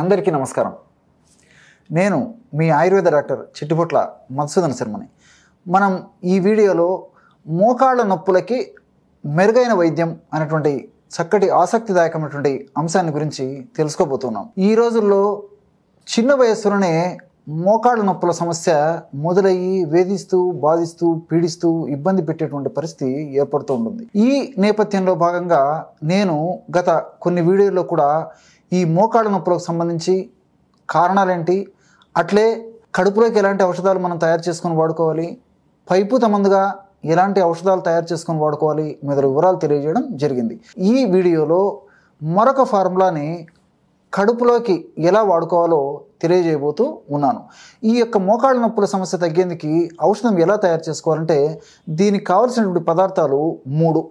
అందరికీ నమస్కారం నేను మీ ఆయుర్వేద డాక్టర్ చిట్టుపొట్ల మధుసూదన శర్మని మనం ఈ వీడియోలో మోకాళ్ళ నొప్పులకి మెరుగైన వైద్యం అనేటువంటి చక్కటి ఆసక్తిదాయకమైనటువంటి అంశాన్ని గురించి తెలుసుకోబోతున్నాం ఈ రోజుల్లో చిన్న వయస్సులోనే మోకాళ్ళ నొప్పుల సమస్య మొదలయ్యి వేధిస్తూ బాధిస్తూ పీడిస్తూ ఇబ్బంది పెట్టేటువంటి పరిస్థితి ఏర్పడుతూ ఉంటుంది ఈ నేపథ్యంలో భాగంగా నేను గత కొన్ని వీడియోల్లో కూడా ఈ మోకాళ్ళ నొప్పులకు సంబంధించి కారణాలేంటి అట్లే కడుపులోకి ఎలాంటి ఔషధాలు మనం తయారు చేసుకొని వాడుకోవాలి పైపుత ముందుగా ఎలాంటి ఔషధాలు తయారు చేసుకొని వాడుకోవాలి మీద వివరాలు తెలియజేయడం జరిగింది ఈ వీడియోలో మరొక ఫార్ములాని కడుపులోకి ఎలా వాడుకోవాలో తెలియజేయబోతూ ఉన్నాను ఈ యొక్క మోకాళ్ళ నొప్పుల సమస్య తగ్గేందుకు ఔషధం ఎలా తయారు చేసుకోవాలంటే దీనికి కావలసినటువంటి పదార్థాలు మూడు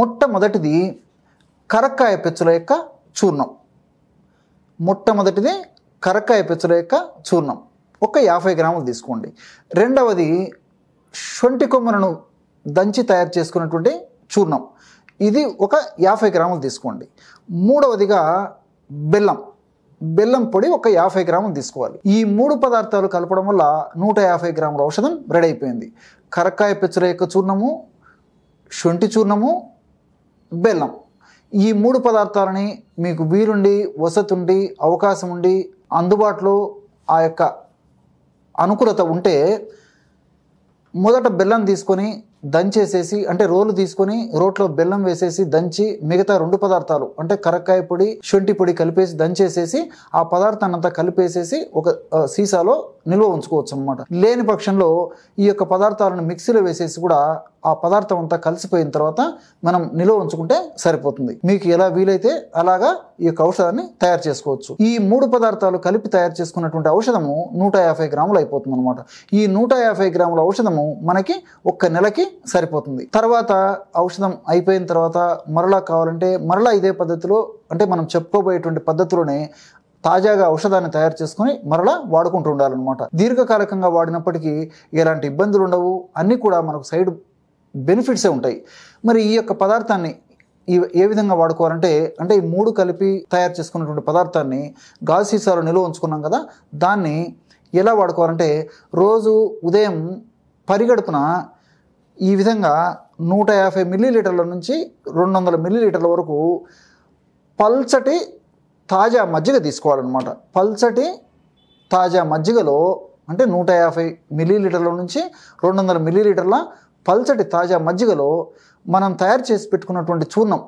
మొట్టమొదటిది కరక్కాయ పెచ్చుల యొక్క చూర్ణం మొట్టమొదటిది కరక్కాయ పెచ్చుల యొక్క చూర్ణం ఒక యాభై గ్రాములు తీసుకోండి రెండవది శొంటి కొమ్మలను దంచి తయారు చేసుకున్నటువంటి చూర్ణం ఇది ఒక యాభై గ్రాములు తీసుకోండి మూడవదిగా బెల్లం బెల్లం పొడి ఒక యాభై గ్రాములు తీసుకోవాలి ఈ మూడు పదార్థాలు కలపడం వల్ల నూట యాభై గ్రాముల ఔషధం రెడీ అయిపోయింది కరక్కాయ పెచ్చుల యొక్క చూర్ణము శొంఠి చూర్ణము బెల్లం ఈ మూడు పదార్థాలని మీకు వీలుండి వసతి ఉండి అవకాశం ఉండి అందుబాటులో ఆ యొక్క అనుకూలత ఉంటే మొదట బెల్లం తీసుకొని దంచేసేసి అంటే రోలు తీసుకొని రోట్లో బెల్లం వేసేసి దంచి మిగతా రెండు పదార్థాలు అంటే కరక్కాయ పొడి శొంఠి పొడి కలిపేసి దంచేసేసి ఆ పదార్థాన్ని అంతా కలిపేసేసి ఒక సీసాలో నిల్వ ఉంచుకోవచ్చు అనమాట లేని పక్షంలో ఈ యొక్క పదార్థాలను మిక్సీలో వేసేసి కూడా ఆ పదార్థం అంతా కలిసిపోయిన తర్వాత మనం నిల్వ ఉంచుకుంటే సరిపోతుంది మీకు ఎలా వీలైతే అలాగా ఈ యొక్క ఔషధాన్ని తయారు చేసుకోవచ్చు ఈ మూడు పదార్థాలు కలిపి తయారు చేసుకున్నటువంటి ఔషధము నూట యాభై గ్రాములు అయిపోతుంది అనమాట ఈ నూట యాభై గ్రాముల ఔషధము మనకి ఒక్క నెలకి సరిపోతుంది తర్వాత ఔషధం అయిపోయిన తర్వాత మరలా కావాలంటే మరలా ఇదే పద్ధతిలో అంటే మనం చెప్పుకోబోయేటువంటి పద్ధతిలోనే తాజాగా ఔషధాన్ని తయారు చేసుకుని మరలా వాడుకుంటూ ఉండాలన్నమాట దీర్ఘకాలికంగా వాడినప్పటికీ ఎలాంటి ఇబ్బందులు ఉండవు అన్నీ కూడా మనకు సైడ్ బెనిఫిట్సే ఉంటాయి మరి ఈ యొక్క పదార్థాన్ని ఈ ఏ విధంగా వాడుకోవాలంటే అంటే ఈ మూడు కలిపి తయారు చేసుకున్నటువంటి పదార్థాన్ని గాజు సీసాలో నిల్వ ఉంచుకున్నాం కదా దాన్ని ఎలా వాడుకోవాలంటే రోజు ఉదయం పరిగడుపున ఈ విధంగా నూట యాభై మిల్లీలీటర్ల నుంచి రెండు వందల మిల్లీలీటర్ల వరకు పల్చటి తాజా మజ్జిగ తీసుకోవాలన్నమాట పల్చటి తాజా మజ్జిగలో అంటే నూట యాభై మిల్లీలీటర్ల నుంచి రెండు వందల మిల్లీలీటర్ల పల్చటి తాజా మజ్జిగలో మనం తయారు చేసి పెట్టుకున్నటువంటి చూర్ణం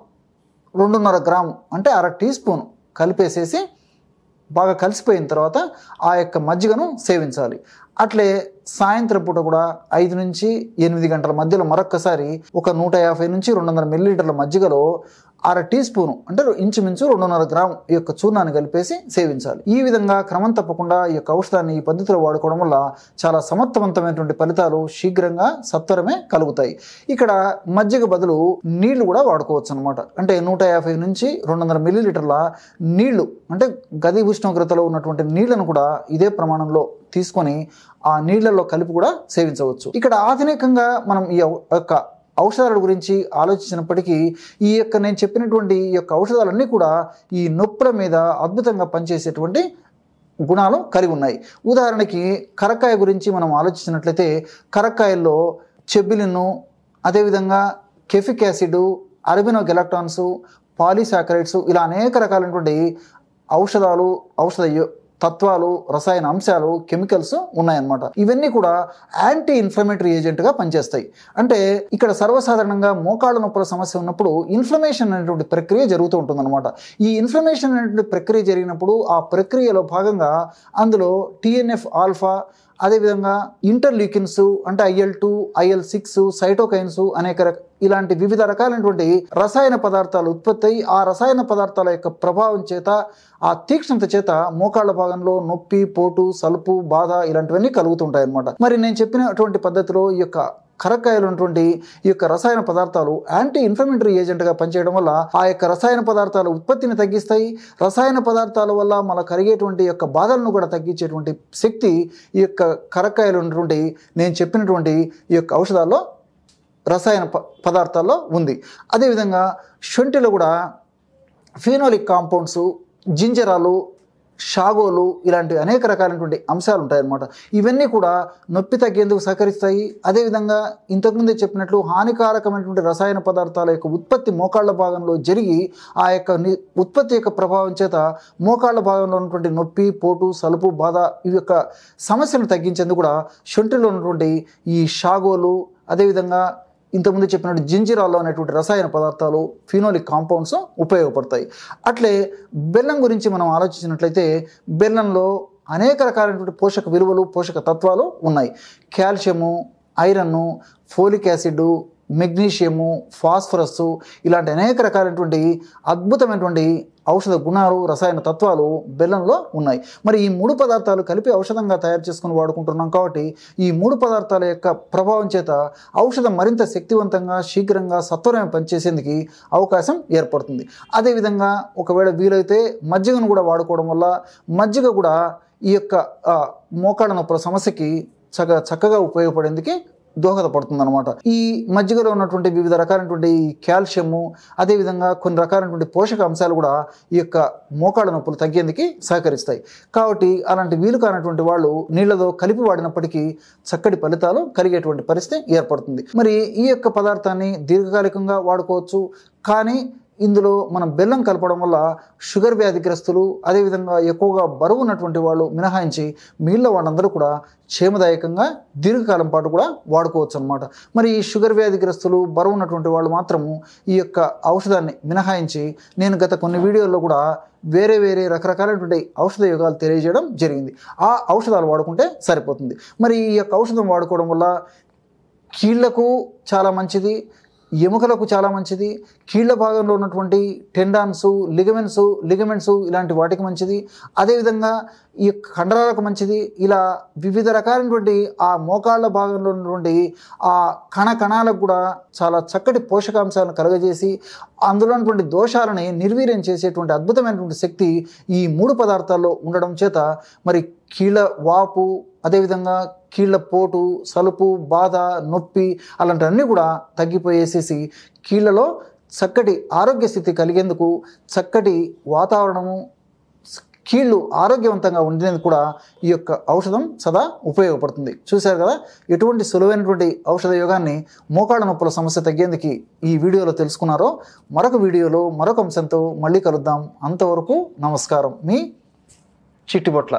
రెండున్నర గ్రాము అంటే అర టీ స్పూన్ కలిపేసేసి బాగా కలిసిపోయిన తర్వాత ఆ యొక్క మజ్జిగను సేవించాలి అట్లే సాయంత్రం పూట కూడా ఐదు నుంచి ఎనిమిది గంటల మధ్యలో మరొక్కసారి ఒక నూట యాభై నుంచి రెండు వందల మిల్లీలీటర్ల మజ్జిగలో అర టీ స్పూను అంటే ఇంచుమించు రెండున్నర గ్రాము ఈ యొక్క చూర్ణాన్ని కలిపేసి సేవించాలి ఈ విధంగా క్రమం తప్పకుండా ఈ యొక్క ఔషధాన్ని ఈ పద్ధతిలో వాడుకోవడం వల్ల చాలా సమర్థవంతమైనటువంటి ఫలితాలు శీఘ్రంగా సత్వరమే కలుగుతాయి ఇక్కడ మజ్జిగ బదులు నీళ్లు కూడా వాడుకోవచ్చు అనమాట అంటే నూట యాభై నుంచి రెండు వందల మిల్లీలీటర్ల నీళ్లు అంటే గది ఉష్ణోగ్రతలో ఉన్నటువంటి నీళ్లను కూడా ఇదే ప్రమాణంలో తీసుకొని ఆ నీళ్లలో కలిపి కూడా సేవించవచ్చు ఇక్కడ ఆధునికంగా మనం ఈ యొక్క ఔషధాల గురించి ఆలోచించినప్పటికీ ఈ యొక్క నేను చెప్పినటువంటి ఈ యొక్క ఔషధాలన్నీ కూడా ఈ నొప్పుల మీద అద్భుతంగా పనిచేసేటువంటి గుణాలు కలిగి ఉన్నాయి ఉదాహరణకి కరక్కాయ గురించి మనం ఆలోచించినట్లయితే కరక్కాయల్లో చెబిలిను అదేవిధంగా caffeic acid arabinogalactans polysaccharides ఇలా అనేక రకాలైనటువంటి ఔషధాలు ఔషధ తత్వాలు రసాయన అంశాలు కెమికల్స్ ఉన్నాయన్నమాట ఇవన్నీ కూడా యాంటీ ఇన్ఫ్లమేటరీ ఏజెంట్గా పనిచేస్తాయి అంటే ఇక్కడ సర్వసాధారణంగా మోకాళ్ళ నొప్పుల సమస్య ఉన్నప్పుడు ఇన్ఫ్లమేషన్ అనేటువంటి ప్రక్రియ జరుగుతూ ఉంటుందన్నమాట ఈ ఇన్ఫ్లమేషన్ అనేటువంటి ప్రక్రియ జరిగినప్పుడు ఆ ప్రక్రియలో భాగంగా అందులో టీఎన్ఎఫ్ ఆల్ఫా అదేవిధంగా ఇంటర్లీకిన్స్ అంటే IL two IL six cytokines అనేక ఇలాంటి వివిధ రకాలైనటువంటి రసాయన పదార్థాలు ఉత్పత్తి అయి ఆ రసాయన పదార్థాల యొక్క ప్రభావం చేత ఆ తీక్ష్ణత చేత మోకాళ్ళ భాగంలో నొప్పి పోటు సలుపు బాధ ఇలాంటివన్నీ కలుగుతుంటాయి అనమాట మరి నేను చెప్పినటువంటి పద్ధతిలో ఈ యొక్క కరక్కాయలు ఉన్నటువంటి ఈ యొక్క రసాయన పదార్థాలు యాంటీ ఇన్ఫ్లమేటరీ ఏజెంట్గా పనిచేయడం వల్ల ఆ యొక్క రసాయన పదార్థాల ఉత్పత్తిని తగ్గిస్తాయి రసాయన పదార్థాల వల్ల మన కరిగేటువంటి యొక్క బాధలను కూడా తగ్గించేటువంటి శక్తి ఈ యొక్క కరక్కాయలు ఉన్నటువంటి నేను చెప్పినటువంటి ఈ యొక్క ఔషధాల్లో రసాయన ప పదార్థాల్లో ఉంది అదేవిధంగా శొంఠిలో కూడా ఫీనోలిక్ కాంపౌండ్స్ జింజరాలు షాగోలు ఇలాంటి అనేక రకాలైనటువంటి అంశాలు ఉంటాయన్నమాట ఇవన్నీ కూడా నొప్పి తగ్గేందుకు సహకరిస్తాయి అదేవిధంగా ఇంతకుముందే చెప్పినట్లు హానికారకమైనటువంటి రసాయన పదార్థాల యొక్క ఉత్పత్తి మోకాళ్ళ భాగంలో జరిగి ఆ యొక్క ఉత్పత్తి యొక్క ప్రభావం చేత మోకాళ్ళ భాగంలో ఉన్నటువంటి నొప్పి పోటు సలుపు బాధ ఇవి యొక్క సమస్యను తగ్గించేందుకు కూడా షొంటిలో ఉన్నటువంటి ఈ షాగోలు అదేవిధంగా ఇంతకుముందు చెప్పినట్టు జింజిరాల్లో అనేటువంటి రసాయన పదార్థాలు ఫినోలిక్ కాంపౌండ్స్ ఉపయోగపడతాయి అట్లే బెల్లం గురించి మనం ఆలోచించినట్లయితే బెల్లంలో అనేక రకాలైనటువంటి పోషక విలువలు పోషక తత్వాలు ఉన్నాయి కాల్షియము ఐరన్ను ఫోలిక్ యాసిడ్ మెగ్నీషియము ఫాస్ఫరస్ ఇలాంటి అనేక రకాలైనటువంటి అద్భుతమైనటువంటి ఔషధ గుణాలు రసాయన తత్వాలు బెల్లంలో ఉన్నాయి మరి ఈ మూడు పదార్థాలు కలిపి ఔషధంగా తయారు చేసుకుని వాడుకుంటున్నాం కాబట్టి ఈ మూడు పదార్థాల యొక్క ప్రభావం చేత ఔషధం మరింత శక్తివంతంగా శీఘ్రంగా సత్వరమే పనిచేసేందుకు అవకాశం ఏర్పడుతుంది అదేవిధంగా ఒకవేళ వీలైతే మజ్జిగను కూడా వాడుకోవడం వల్ల మజ్జిగ కూడా ఈ యొక్క మోకాళ్ళ నొప్పుల సమస్యకి చక్కగా చక్కగా ఉపయోగపడేందుకు దోహదపడుతుంది అనమాట ఈ మజ్జిగలో ఉన్నటువంటి వివిధ రకాలైనటువంటి కాల్షియము అదేవిధంగా కొన్ని రకాలైనటువంటి పోషక అంశాలు కూడా ఈ యొక్క మోకాళ్ళ నొప్పులు తగ్గేందుకు సహకరిస్తాయి కాబట్టి అలాంటి వీలు కానటువంటి వాళ్ళు నీళ్లతో కలిపి వాడినప్పటికీ చక్కటి ఫలితాలు కలిగేటువంటి పరిస్థితి ఏర్పడుతుంది మరి ఈ యొక్క పదార్థాన్ని దీర్ఘకాలికంగా వాడుకోవచ్చు కానీ ఇందులో మనం బెల్లం కలపడం వల్ల షుగర్ వ్యాధిగ్రస్తులు అదేవిధంగా ఎక్కువగా బరువు ఉన్నటువంటి వాళ్ళు మినహాయించి మిగిలిన వాళ్ళందరూ కూడా క్షేమదాయకంగా దీర్ఘకాలం పాటు కూడా వాడుకోవచ్చు అనమాట మరి ఈ షుగర్ వ్యాధిగ్రస్తులు బరువు ఉన్నటువంటి వాళ్ళు మాత్రము ఈ యొక్క ఔషధాన్ని మినహాయించి నేను గత కొన్ని వీడియోల్లో కూడా వేరే వేరే రకరకాలైనటువంటి ఔషధ యోగాలు తెలియజేయడం జరిగింది ఆ ఔషధాలు వాడుకుంటే సరిపోతుంది మరి ఈ యొక్క ఔషధం వాడుకోవడం వల్ల కీళ్లకు చాలా మంచిది ఎముకలకు చాలా మంచిది కీళ్ల భాగంలో ఉన్నటువంటి టెండాన్సు లిగమెంట్స్ లిగమెంట్స్ ఇలాంటి వాటికి మంచిది అదేవిధంగా ఈ కండరాలకు మంచిది ఇలా వివిధ రకాలైనటువంటి ఆ మోకాళ్ళ భాగంలో ఉన్నటువంటి ఆ కణ కణాలకు కూడా చాలా చక్కటి పోషకాంశాలను కలుగజేసి అందులో ఉన్నటువంటి దోషాలని నిర్వీర్యం చేసేటువంటి అద్భుతమైనటువంటి శక్తి ఈ మూడు పదార్థాల్లో ఉండడం చేత మరి కీళ్ళ వాపు అదేవిధంగా కీళ్ళ పోటు సలుపు బాధ నొప్పి అలాంటివన్నీ కూడా తగ్గిపోయేసేసి కీళ్ళలో చక్కటి ఆరోగ్య స్థితి కలిగేందుకు చక్కటి వాతావరణము కీళ్ళు ఆరోగ్యవంతంగా ఉండేందుకు కూడా ఈ యొక్క ఔషధం సదా ఉపయోగపడుతుంది చూశారు కదా ఎటువంటి సులువైనటువంటి ఔషధ యోగాన్ని మోకాళ్ళ నొప్పుల సమస్య తగ్గేందుకు ఈ వీడియోలో తెలుసుకున్నారో మరొక వీడియోలో మరొక అంశంతో మళ్ళీ కలుద్దాం అంతవరకు నమస్కారం మీ చిట్టిబొట్ల